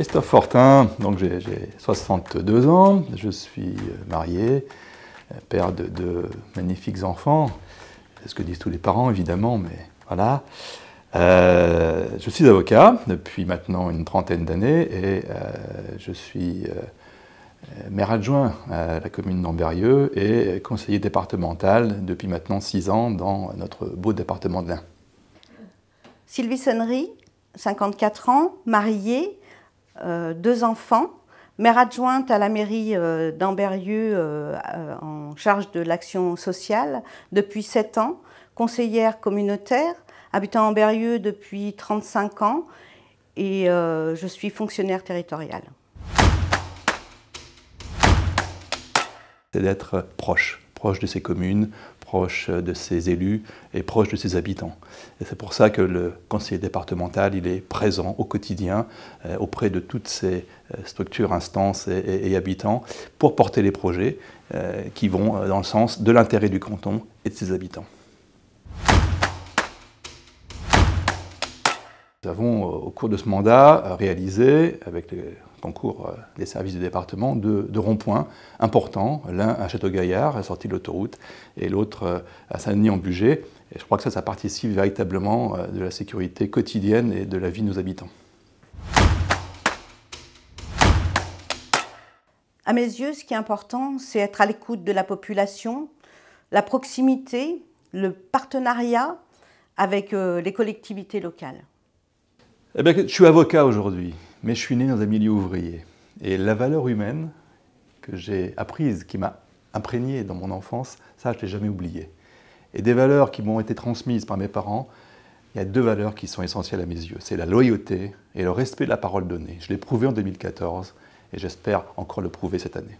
Christophe Fortin, donc j'ai 62 ans, je suis euh, marié, euh, père de deux magnifiques enfants, c'est ce que disent tous les parents évidemment, mais voilà. Euh, je suis avocat depuis maintenant une trentaine d'années et je suis maire adjoint à la commune d'Amberieux et conseiller départemental depuis maintenant six ans dans notre beau département de l'Ain. Sylvie Sonnery, 54 ans, mariée, euh, deux enfants, maire adjointe à la mairie euh, d'Amberieux euh, en charge de l'action sociale depuis 7 ans, conseillère communautaire, habitant Amberieux depuis 35 ans et je suis fonctionnaire territoriale. C'est d'être proche proche de ses communes, proche de ses élus et proche de ses habitants. Et c'est pour ça que le conseiller départemental, il est présent au quotidien euh, auprès de toutes ces euh, structures, instances et, habitants pour porter les projets euh, qui vont dans le sens de l'intérêt du canton et de ses habitants. Nous avons, euh, au cours de ce mandat, euh, réalisé, avec le concours des euh, services du département, deux, ronds-points importants, l'un à Château-Gaillard, à la sortie de l'autoroute, et l'autre à Saint-Denis-en-Bugey. Et je crois que ça, ça participe véritablement de la sécurité quotidienne et de la vie de nos habitants. À mes yeux, ce qui est important, c'est être à l'écoute de la population, la proximité, le partenariat avec les collectivités locales. Eh je suis avocat aujourd'hui, mais je suis né dans un milieu ouvrier. Et la valeur humaine que j'ai apprise, qui m'a imprégné dans mon enfance, ça, je ne l'ai jamais oublié. Et des valeurs qui m'ont été transmises par mes parents, il y a deux valeurs qui sont essentielles à mes yeux. C'est la loyauté et le respect de la parole donnée. Je l'ai prouvé en 2014 et j'espère encore le prouver cette année.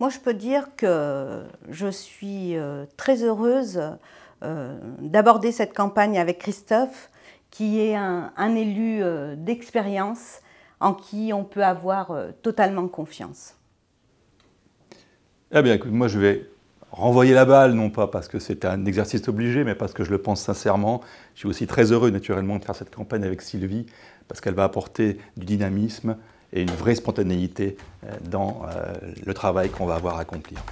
Moi, je peux dire que je suis euh, très heureuse euh, d'aborder cette campagne avec Christophe, qui est un, élu euh, d'expérience en qui on peut avoir euh, totalement confiance. Eh bien, écoute, moi je vais renvoyer la balle, non pas parce que c'est un exercice obligé, mais parce que je le pense sincèrement. Je suis aussi très heureux, naturellement, de faire cette campagne avec Sylvie, parce qu'elle va apporter du dynamisme et une vraie spontanéité dans le travail qu'on va avoir à accomplir.